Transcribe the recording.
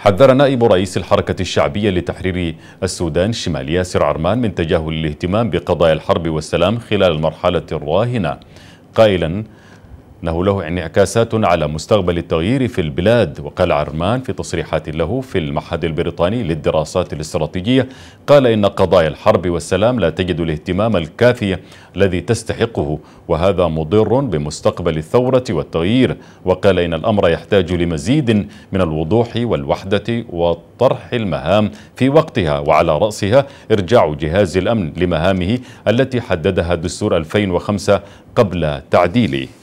حذر نائب رئيس الحركة الشعبية لتحرير السودان شمال ياسر عرمان من تجاهل الاهتمام بقضايا الحرب والسلام خلال المرحلة الراهنة قائلا أنه له انعكاسات على مستقبل التغيير في البلاد وقال عرمان في تصريحات له في المعهد البريطاني للدراسات الاستراتيجية قال إن قضايا الحرب والسلام لا تجد الاهتمام الكافي الذي تستحقه وهذا مضر بمستقبل الثورة والتغيير وقال إن الأمر يحتاج لمزيد من الوضوح والوحدة وطرح المهام في وقتها وعلى رأسها إرجاع جهاز الأمن لمهامه التي حددها دستور 2005 قبل تعديله